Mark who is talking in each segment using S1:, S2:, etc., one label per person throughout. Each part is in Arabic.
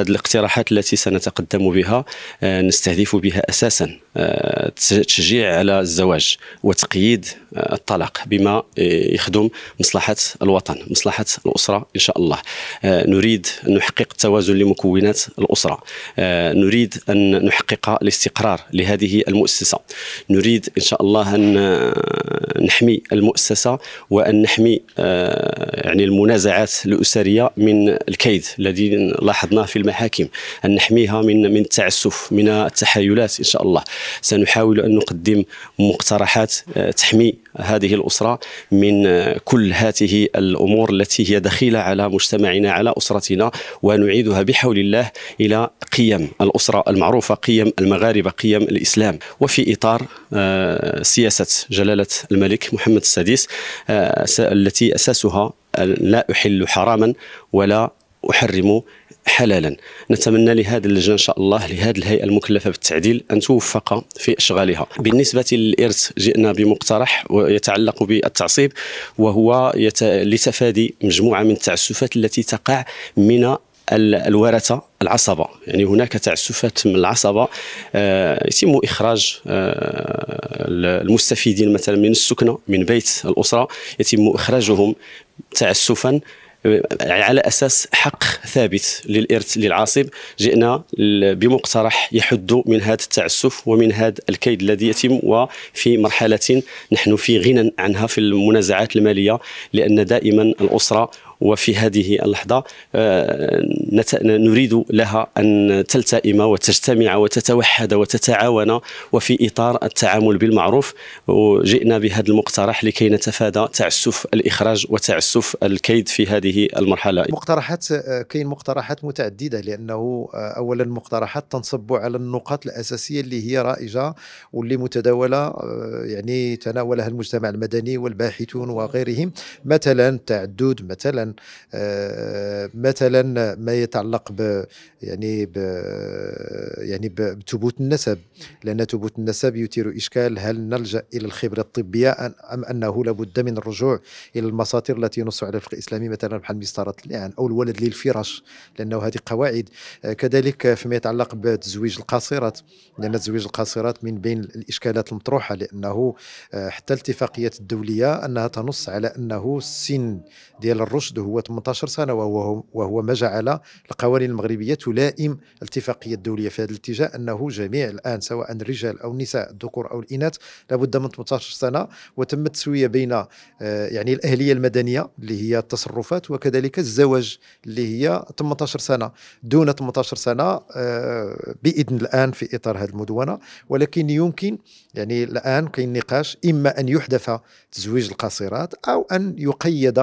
S1: هذه الاقتراحات التي سنتقدم بها آه، نستهدف بها اساسا آه، تشجيع على الزواج وتقييد آه، الطلاق بما يخدم مصلحه الوطن مصلحه الاسره ان شاء الله نريد ان نحقق التوازن لمكونات الاسره نريد ان نحقق الاستقرار لهذه المؤسسه نريد ان شاء الله ان نحمي المؤسسه وان نحمي يعني المنازعات الاسريه من الكيد الذي لاحظناه في المحاكم أن نحميها من من التعسف من التحايلات إن شاء الله سنحاول أن نقدم مقترحات آه، تحمي هذه الأسرة من آه، كل هذه الأمور التي هي دخيلة على مجتمعنا على أسرتنا ونعيدها بحول الله إلى قيم الأسرة المعروفة قيم المغاربة قيم الإسلام وفي إطار آه، سياسة جلالة الملك محمد السادس التي أساسها لا أحل حراما ولا أحرم حلالا نتمنى لهذه اللجنه ان شاء الله لهذه الهيئه المكلفه بالتعديل ان توفق في اشغالها بالنسبه للارث جئنا بمقترح يتعلق بالتعصيب وهو يت... لتفادي مجموعه من التعسفات التي تقع من الورثه العصبه يعني هناك تعسفات من العصبه آه، يتم اخراج آه، المستفيدين مثلا من السكنه من بيت الاسره يتم اخراجهم تعسفا على اساس حق ثابت للارث للعاصب جئنا بمقترح يحد من هذا التعسف ومن هذا الكيد الذي يتم وفي مرحله نحن في غنى عنها في المنازعات الماليه لان دائما الاسره وفي هذه اللحظة آه، نريد لها أن تلتئم وتجتمع وتتوحد وتتعاون وفي إطار التعامل بالمعروف وجئنا بهذا المقترح لكي نتفادى تعسف الإخراج وتعسف الكيد في هذه المرحلة
S2: مقترحات آه، كاين مقترحات متعددة لأنه آه، أولا المقترحات تنصب على النقاط الأساسية اللي هي رائجة واللي متداولة يعني تناولها المجتمع المدني والباحثون وغيرهم مثلا التعدد مثلا مثلا آه، مثلا ما يتعلق ب يعني ب يعني بثبوت النسب لان ثبوت النسب يثير اشكال هل نلجا الى الخبره الطبيه ام انه لابد من الرجوع الى المساطير التي ينص عليها الفقه الاسلامي مثلا بحال مسطره اللعان او الولد للفراش لانه هذه قواعد آه، كذلك فيما يتعلق بتزويج القاصرات لان تزويج القاصرات من بين الاشكالات المطروحه لانه آه، حتى الاتفاقيات الدوليه انها تنص على انه السن ديال الرشد رشده هو 18 سنة وهو, وهو ما جعل القوانين المغربية تلائم الاتفاقية الدولية في هذا الاتجاه أنه جميع الآن سواء الرجال أو النساء الذكور أو الإناث لابد من 18 سنة وتم التسوية بين آه، يعني الأهلية المدنية اللي هي التصرفات وكذلك الزواج اللي هي 18 سنة دون 18 سنة آه، بإذن الآن في إطار هذه المدونة ولكن يمكن يعني الآن كاين نقاش إما أن يحدث تزويج القاصرات أو أن يقيد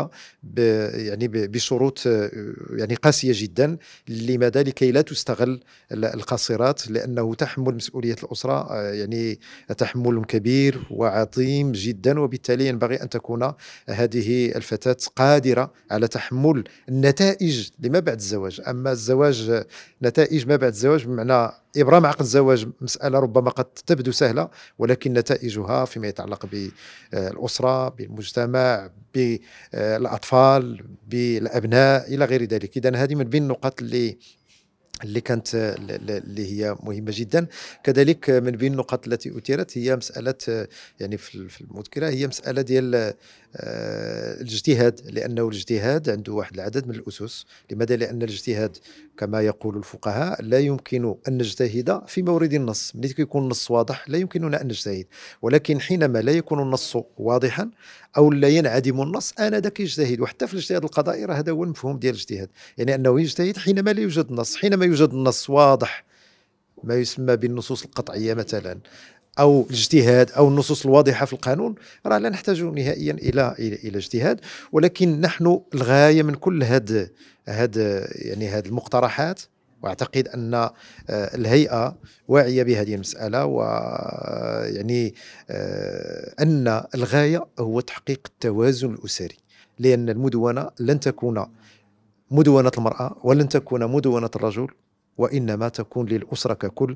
S2: يعني بشروط آه، يعني قاسيه جدا لماذا لكي لا تستغل القاصرات لانه تحمل مسؤوليه الاسره آه، يعني تحمل كبير وعظيم جدا وبالتالي ينبغي ان تكون هذه الفتاه قادره على تحمل النتائج لما بعد الزواج اما الزواج نتائج ما بعد الزواج بمعنى ابرام عقد الزواج مساله ربما قد تبدو سهله ولكن نتائجها فيما يتعلق بالاسره بالمجتمع بالاطفال بالابناء الى غير ذلك اذا هذه من بين النقاط اللي اللي كانت اللي هي مهمه جدا كذلك من بين النقاط التي اثيرت هي مساله يعني في المذكره هي مساله ديال آه، الاجتهاد لانه الاجتهاد عنده واحد العدد من الاسس لماذا لان الاجتهاد كما يقول الفقهاء لا يمكن أن نجتهد في مورد النص ملي يكون النص واضح لا يمكننا أن نجتهد ولكن حينما لا يكون النص واضحا أو لا ينعدم النص آنذاك يجتهد وحتى في الاجتهاد القضائي راه هذا هو المفهوم ديال الاجتهاد يعني أنه يجتهد حينما لا يوجد نص حينما يوجد النص واضح ما يسمى بالنصوص القطعية مثلا او الاجتهاد او النصوص الواضحه في القانون راه لا نحتاج نهائيا الى الى اجتهاد ولكن نحن الغايه من كل هاد هاد يعني هاد المقترحات واعتقد ان آه، الهيئه واعيه بهذه المساله ويعني آه، آه، ان الغايه هو تحقيق التوازن الاسري لان المدونه لن تكون مدونه المراه ولن تكون مدونه الرجل وانما تكون للاسره ككل